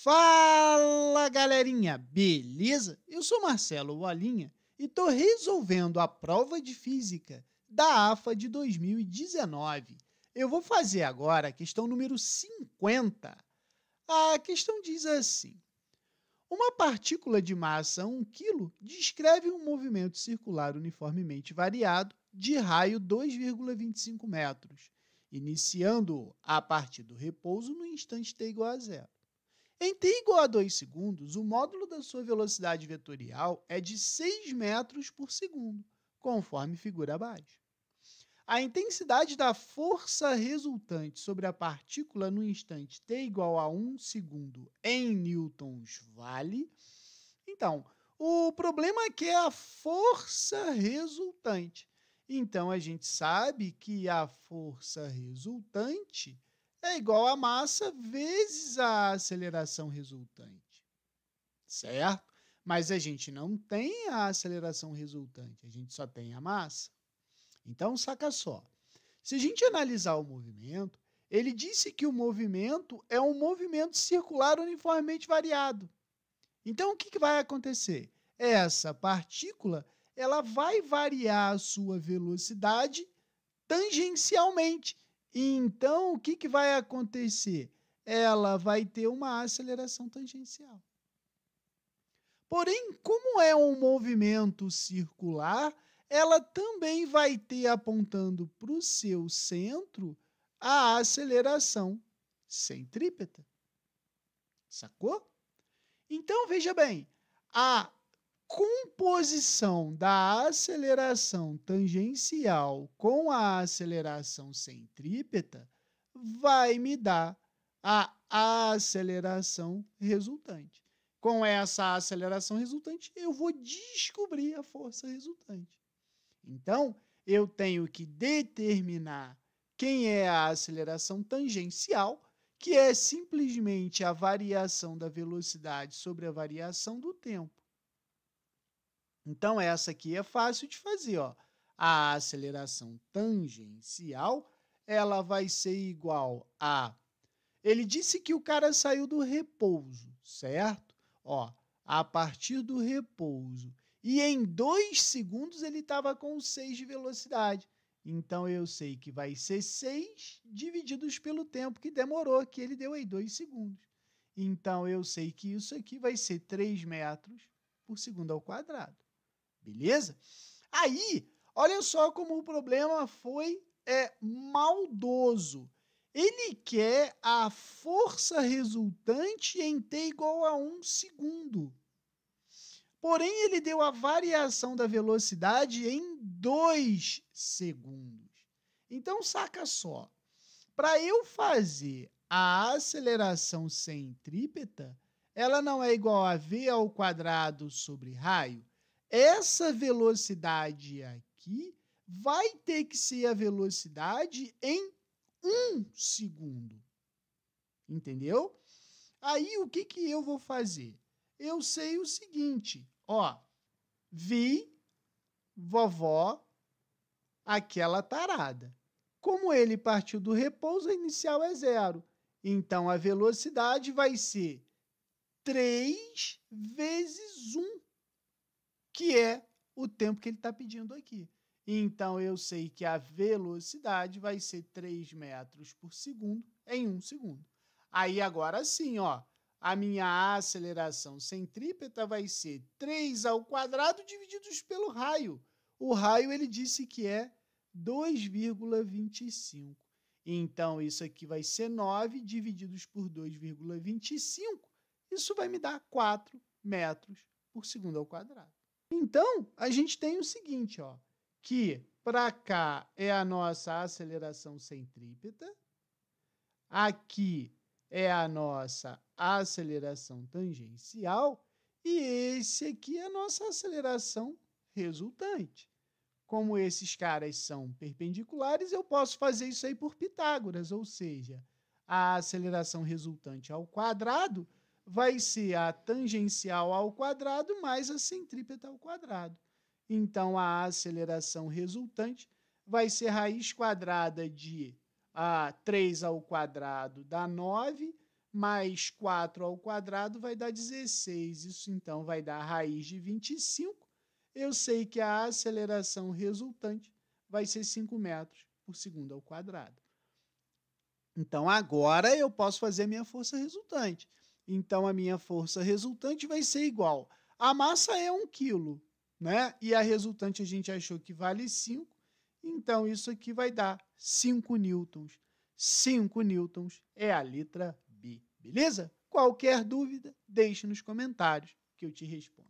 Fala galerinha, beleza? Eu sou Marcelo Walinha e estou resolvendo a prova de física da AFA de 2019. Eu vou fazer agora a questão número 50. A questão diz assim: Uma partícula de massa 1 kg descreve um movimento circular uniformemente variado de raio 2,25 metros, iniciando a partir do repouso no instante t igual a zero. Em t igual a 2 segundos, o módulo da sua velocidade vetorial é de 6 metros por segundo, conforme figura abaixo. A intensidade da força resultante sobre a partícula no instante t igual a 1 segundo em newtons vale. Então, o problema aqui é, é a força resultante. Então, a gente sabe que a força resultante é igual a massa vezes a aceleração resultante. Certo? Mas a gente não tem a aceleração resultante, a gente só tem a massa. Então, saca só. Se a gente analisar o movimento, ele disse que o movimento é um movimento circular uniformemente variado. Então, o que, que vai acontecer? Essa partícula ela vai variar a sua velocidade tangencialmente então, o que, que vai acontecer? Ela vai ter uma aceleração tangencial. Porém, como é um movimento circular, ela também vai ter apontando para o seu centro a aceleração centrípeta. Sacou? Então, veja bem, a composição da aceleração tangencial com a aceleração centrípeta vai me dar a aceleração resultante. Com essa aceleração resultante, eu vou descobrir a força resultante. Então, eu tenho que determinar quem é a aceleração tangencial, que é simplesmente a variação da velocidade sobre a variação do tempo. Então, essa aqui é fácil de fazer. Ó. A aceleração tangencial ela vai ser igual a. Ele disse que o cara saiu do repouso, certo? Ó, a partir do repouso. E em dois segundos ele estava com 6 de velocidade. Então eu sei que vai ser 6 divididos pelo tempo que demorou, que ele deu aí 2 segundos. Então eu sei que isso aqui vai ser 3 metros por segundo ao quadrado beleza? Aí, olha só como o problema foi é, maldoso. Ele quer a força resultante em t igual a 1 segundo. Porém, ele deu a variação da velocidade em 2 segundos. Então, saca só. Para eu fazer a aceleração centrípeta, ela não é igual a v ao quadrado sobre raio? essa velocidade aqui vai ter que ser a velocidade em um segundo. Entendeu? Aí o que, que eu vou fazer? Eu sei o seguinte, ó, vi vovó aquela tarada. Como ele partiu do repouso, a inicial é zero. Então a velocidade vai ser 3 vezes 1 que é o tempo que ele está pedindo aqui. Então eu sei que a velocidade vai ser 3 metros por segundo em 1 segundo. Aí agora sim, ó, a minha aceleração centrípeta vai ser 3 ao quadrado divididos pelo raio. O raio ele disse que é 2,25. Então isso aqui vai ser 9 divididos por 2,25. Isso vai me dar 4 metros por segundo ao quadrado. Então, a gente tem o seguinte, ó, que para cá é a nossa aceleração centrípeta, aqui é a nossa aceleração tangencial e esse aqui é a nossa aceleração resultante. Como esses caras são perpendiculares, eu posso fazer isso aí por Pitágoras, ou seja, a aceleração resultante ao quadrado vai ser a tangencial ao quadrado mais a centrípeta ao quadrado. Então, a aceleração resultante vai ser raiz quadrada de a 3 ao quadrado dá 9, mais 4 ao quadrado vai dar 16. Isso então vai dar raiz de 25. Eu sei que a aceleração resultante vai ser 5 metros por segundo ao quadrado. Então agora eu posso fazer a minha força resultante. Então a minha força resultante vai ser igual. A massa é 1 kg, né? E a resultante a gente achou que vale 5. Então isso aqui vai dar 5 newtons. 5 newtons é a letra B, beleza? Qualquer dúvida, deixe nos comentários que eu te respondo.